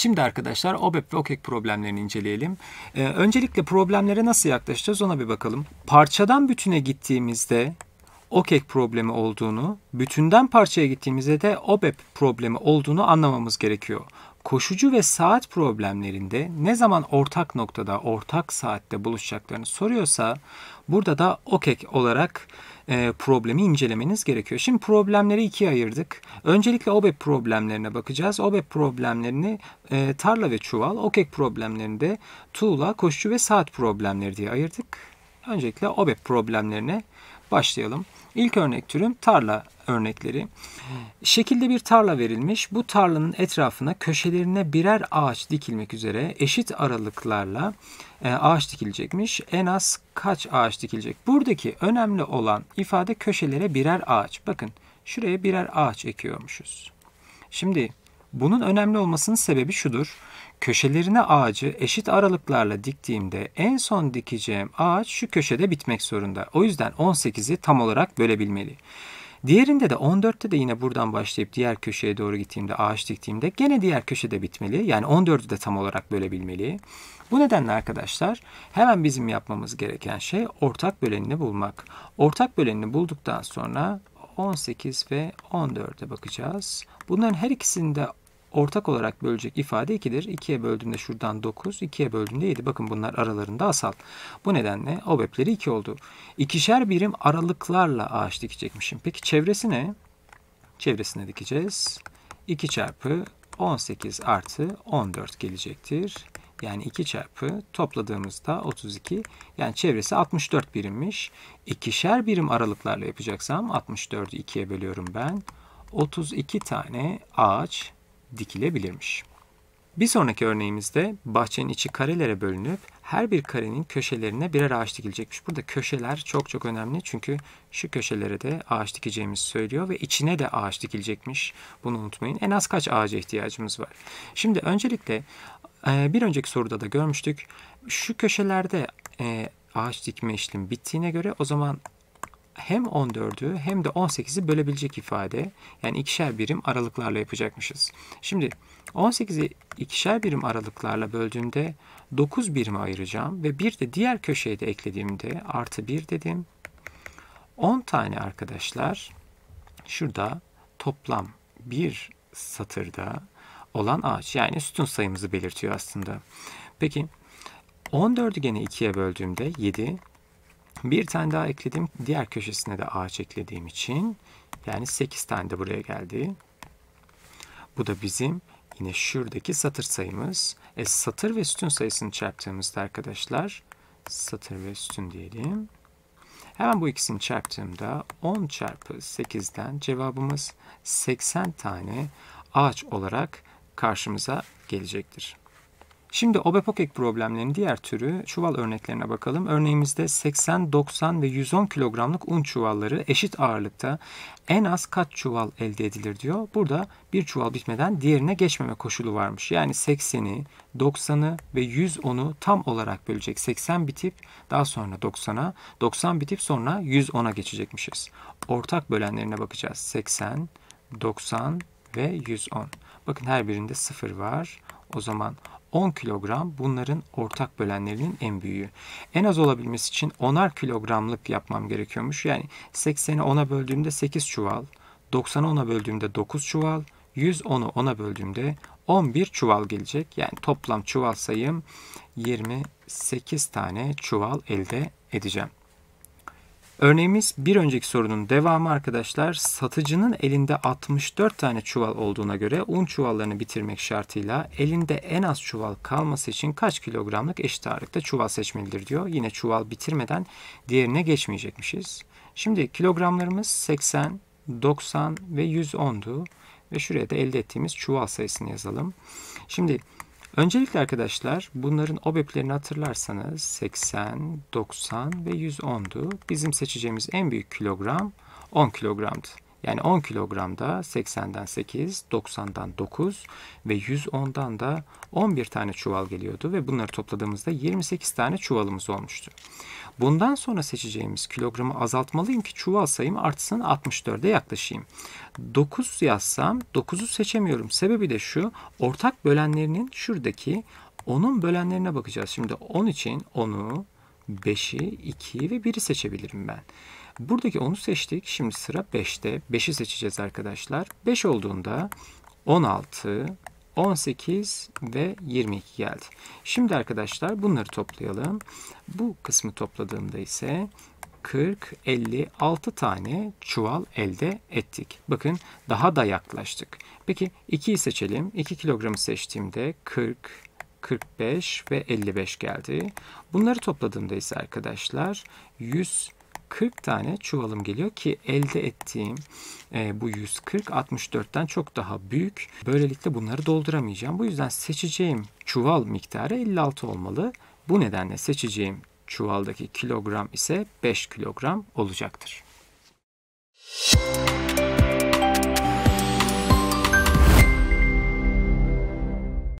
Şimdi arkadaşlar OBEP ve OKEK problemlerini inceleyelim. Ee, öncelikle problemlere nasıl yaklaşacağız ona bir bakalım. Parçadan bütüne gittiğimizde OKEK problemi olduğunu, bütünden parçaya gittiğimizde de OBEP problemi olduğunu anlamamız gerekiyor. Koşucu ve saat problemlerinde ne zaman ortak noktada, ortak saatte buluşacaklarını soruyorsa burada da OKEK olarak e, problemi incelemeniz gerekiyor. Şimdi problemleri ikiye ayırdık. Öncelikle OBEP problemlerine bakacağız. OBEP problemlerini e, tarla ve çuval, OKEK problemlerini de tuğla, koşucu ve saat problemleri diye ayırdık. Öncelikle OBEP problemlerine başlayalım. İlk örnek türüm tarla örnekleri. Şekilde bir tarla verilmiş. Bu tarlanın etrafına köşelerine birer ağaç dikilmek üzere eşit aralıklarla e, ağaç dikilecekmiş. En az kaç ağaç dikilecek? Buradaki önemli olan ifade köşelere birer ağaç. Bakın şuraya birer ağaç ekiyormuşuz. Şimdi bunun önemli olmasının sebebi şudur. Köşelerine ağacı eşit aralıklarla diktiğimde en son dikeceğim ağaç şu köşede bitmek zorunda. O yüzden 18'i tam olarak bölebilmeli. Diğerinde de 14'te de yine buradan başlayıp diğer köşeye doğru gittiğimde ağaç diktiğimde gene diğer köşede bitmeli. Yani 14'ü de tam olarak bölebilmeli. Bu nedenle arkadaşlar hemen bizim yapmamız gereken şey ortak bölenini bulmak. Ortak bölenini bulduktan sonra 18 ve 14'e bakacağız. Bunların her ikisinde ortak olarak bölecek ifade 2'dir. 2'ye böldüğümde şuradan 9, 2'ye böldüğümde 7. Bakın bunlar aralarında asal. Bu nedenle OBEP'leri 2 oldu. İkişer birim aralıklarla ağaç dikecekmişim. Peki çevresi ne? Çevresine dikeceğiz. 2 çarpı 18 artı 14 gelecektir. Yani 2 çarpı topladığımızda 32 yani çevresi 64 birimmiş. İkişer birim aralıklarla yapacaksam 64'ü 2'ye bölüyorum ben. 32 tane ağaç dikilebilirmiş. Bir sonraki örneğimizde bahçenin içi karelere bölünüp her bir karenin köşelerine birer ağaç dikilecekmiş. Burada köşeler çok çok önemli çünkü şu köşelere de ağaç dikeceğimizi söylüyor ve içine de ağaç dikilecekmiş. Bunu unutmayın. En az kaç ağaca ihtiyacımız var? Şimdi öncelikle e, bir önceki soruda da görmüştük. Şu köşelerde e, ağaç dikme işlemi bittiğine göre o zaman hem 14'ü hem de 18'i bölebilecek ifade. Yani ikişer birim aralıklarla yapacakmışız. Şimdi 18'i ikişer birim aralıklarla böldüğümde 9 birim ayıracağım ve bir de diğer köşeye de eklediğimde artı 1 dedim. 10 tane arkadaşlar şurada toplam bir satırda olan ağaç yani sütun sayımızı belirtiyor aslında. Peki 14'ü gene 2'ye böldüğümde 7, bir tane daha ekledim. Diğer köşesine de ağaç eklediğim için yani 8 tane de buraya geldi. Bu da bizim yine şuradaki satır sayımız. E, satır ve sütun sayısını çarptığımızda arkadaşlar satır ve sütun diyelim. Hemen bu ikisini çarptığımda 10 çarpı 8'den cevabımız 80 tane ağaç olarak karşımıza gelecektir. Şimdi obepokek problemlerinin diğer türü çuval örneklerine bakalım. Örneğimizde 80, 90 ve 110 kilogramlık un çuvalları eşit ağırlıkta en az kaç çuval elde edilir diyor. Burada bir çuval bitmeden diğerine geçmeme koşulu varmış. Yani 80'i, 90'ı ve 110'u tam olarak bölecek. 80 bitip daha sonra 90'a, 90 bitip sonra 110'a geçecekmişiz. Ortak bölenlerine bakacağız. 80, 90 ve 110. Bakın her birinde 0 var. O zaman 10 kilogram bunların ortak bölenlerinin en büyüğü. En az olabilmesi için 10'ar kilogramlık yapmam gerekiyormuş. Yani 80'i 10'a böldüğümde 8 çuval, 90'ı 10'a böldüğümde 9 çuval, 110'u 10'a böldüğümde 11 çuval gelecek. Yani toplam çuval sayım 28 tane çuval elde edeceğim. Örneğimiz bir önceki sorunun devamı arkadaşlar. Satıcının elinde 64 tane çuval olduğuna göre un çuvallarını bitirmek şartıyla elinde en az çuval kalması için kaç kilogramlık eşit ağırlıkta çuval seçmelidir diyor. Yine çuval bitirmeden diğerine geçmeyecekmişiz. Şimdi kilogramlarımız 80, 90 ve 110'du. Ve şuraya da elde ettiğimiz çuval sayısını yazalım. Şimdi Öncelikle arkadaşlar bunların OBEP'lerini hatırlarsanız 80, 90 ve 110'du. Bizim seçeceğimiz en büyük kilogram 10 kilogramdı. Yani 10 kilogramda 80'den 8, 90'dan 9 ve 110'dan da 11 tane çuval geliyordu ve bunları topladığımızda 28 tane çuvalımız olmuştu. Bundan sonra seçeceğimiz kilogramı azaltmalıyım ki çuval sayım artsın 64'e yaklaşayım. 9 yazsam 9'u seçemiyorum. Sebebi de şu ortak bölenlerinin şuradaki 10'un bölenlerine bakacağız. Şimdi 10 için 10'u, 5'i, 2'yi ve 1'i seçebilirim ben. Buradaki 10'u seçtik. Şimdi sıra 5'te. 5'i seçeceğiz arkadaşlar. 5 olduğunda 16, 18 ve 22 geldi. Şimdi arkadaşlar bunları toplayalım. Bu kısmı topladığımda ise 40, 56 tane çuval elde ettik. Bakın daha da yaklaştık. Peki 2'yi seçelim. 2 kilogramı seçtiğimde 40, 45 ve 55 geldi. Bunları topladığımda ise arkadaşlar 100 40 tane çuvalım geliyor ki elde ettiğim e, bu 140 64'ten çok daha büyük. Böylelikle bunları dolduramayacağım. Bu yüzden seçeceğim çuval miktarı 56 olmalı. Bu nedenle seçeceğim çuvaldaki kilogram ise 5 kilogram olacaktır. Müzik